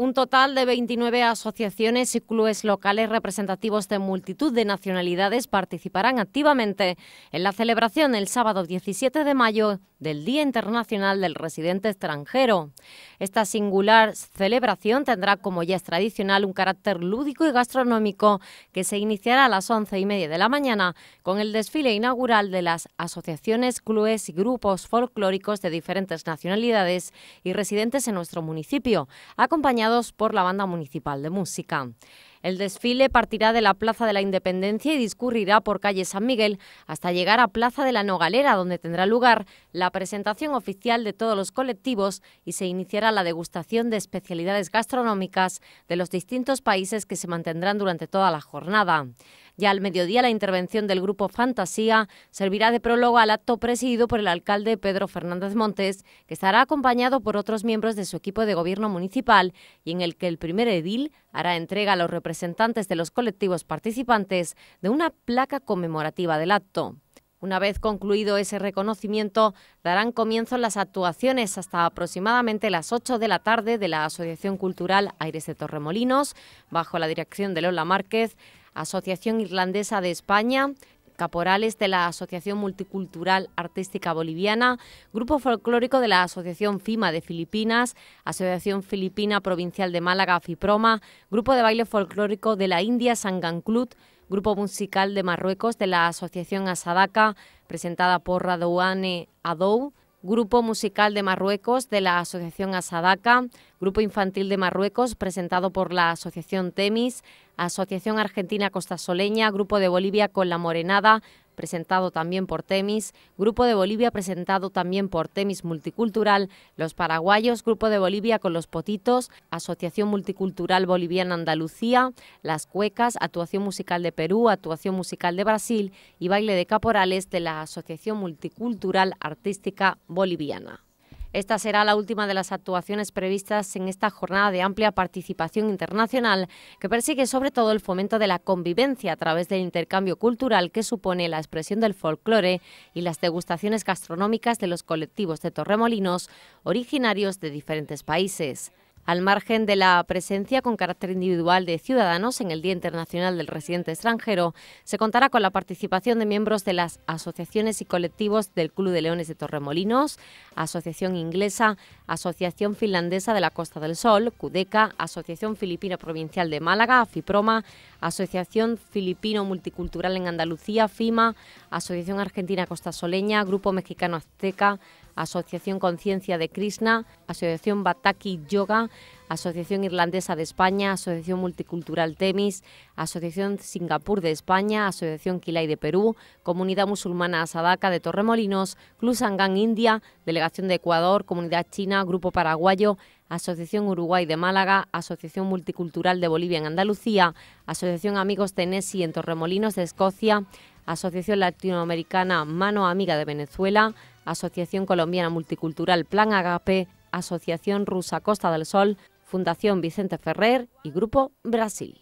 un total de 29 asociaciones y clubes locales representativos de multitud de nacionalidades participarán activamente en la celebración el sábado 17 de mayo del Día Internacional del Residente Extranjero. Esta singular celebración tendrá, como ya es tradicional, un carácter lúdico y gastronómico que se iniciará a las once y media de la mañana con el desfile inaugural de las asociaciones, clubes y grupos folclóricos de diferentes nacionalidades y residentes en nuestro municipio, acompañado por la Banda Municipal de Música. El desfile partirá de la Plaza de la Independencia y discurrirá por calle San Miguel hasta llegar a Plaza de la Nogalera, donde tendrá lugar la presentación oficial de todos los colectivos y se iniciará la degustación de especialidades gastronómicas de los distintos países que se mantendrán durante toda la jornada. Ya al mediodía, la intervención del grupo Fantasía servirá de prólogo al acto presidido por el alcalde Pedro Fernández Montes, que estará acompañado por otros miembros de su equipo de gobierno municipal y en el que el primer edil hará entrega a los representantes de los colectivos participantes de una placa conmemorativa del acto. Una vez concluido ese reconocimiento, darán comienzo las actuaciones hasta aproximadamente las 8 de la tarde de la Asociación Cultural Aires de Torremolinos, bajo la dirección de Lola Márquez, Asociación Irlandesa de España, caporales de la Asociación Multicultural Artística Boliviana, grupo folclórico de la Asociación FIMA de Filipinas, Asociación Filipina Provincial de Málaga FIPROMA, grupo de baile folclórico de la India Sanganclut, grupo musical de Marruecos de la Asociación Asadaka, presentada por Radouane Adou, grupo musical de Marruecos de la Asociación Asadaka, grupo infantil de Marruecos presentado por la Asociación Temis, Asociación Argentina Costa Soleña, Grupo de Bolivia con la Morenada, presentado también por Temis, Grupo de Bolivia presentado también por Temis Multicultural, Los Paraguayos, Grupo de Bolivia con los Potitos, Asociación Multicultural Boliviana Andalucía, Las Cuecas, Actuación Musical de Perú, Actuación Musical de Brasil y Baile de Caporales de la Asociación Multicultural Artística Boliviana. Esta será la última de las actuaciones previstas en esta jornada de amplia participación internacional que persigue sobre todo el fomento de la convivencia a través del intercambio cultural que supone la expresión del folclore y las degustaciones gastronómicas de los colectivos de Torremolinos originarios de diferentes países al margen de la presencia con carácter individual de ciudadanos en el Día Internacional del Residente Extranjero, se contará con la participación de miembros de las asociaciones y colectivos del Club de Leones de Torremolinos, Asociación Inglesa, Asociación Finlandesa de la Costa del Sol, CUDECA, Asociación Filipina Provincial de Málaga, FIPROMA, Asociación Filipino Multicultural en Andalucía, FIMA, Asociación Argentina Costa Soleña, Grupo Mexicano Azteca, Asociación Conciencia de Krishna, Asociación Bataki Yoga, Asociación Irlandesa de España, Asociación Multicultural Temis, Asociación Singapur de España, Asociación Kilay de Perú, Comunidad Musulmana Sadaka de Torremolinos, Club Sangán India, Delegación de Ecuador, Comunidad China, Grupo Paraguayo, Asociación Uruguay de Málaga, Asociación Multicultural de Bolivia en Andalucía, Asociación Amigos Tennessee en Torremolinos de Escocia, Asociación Latinoamericana Mano Amiga de Venezuela, Asociación Colombiana Multicultural Plan Agape, Asociación Rusa Costa del Sol, Fundación Vicente Ferrer y Grupo Brasil.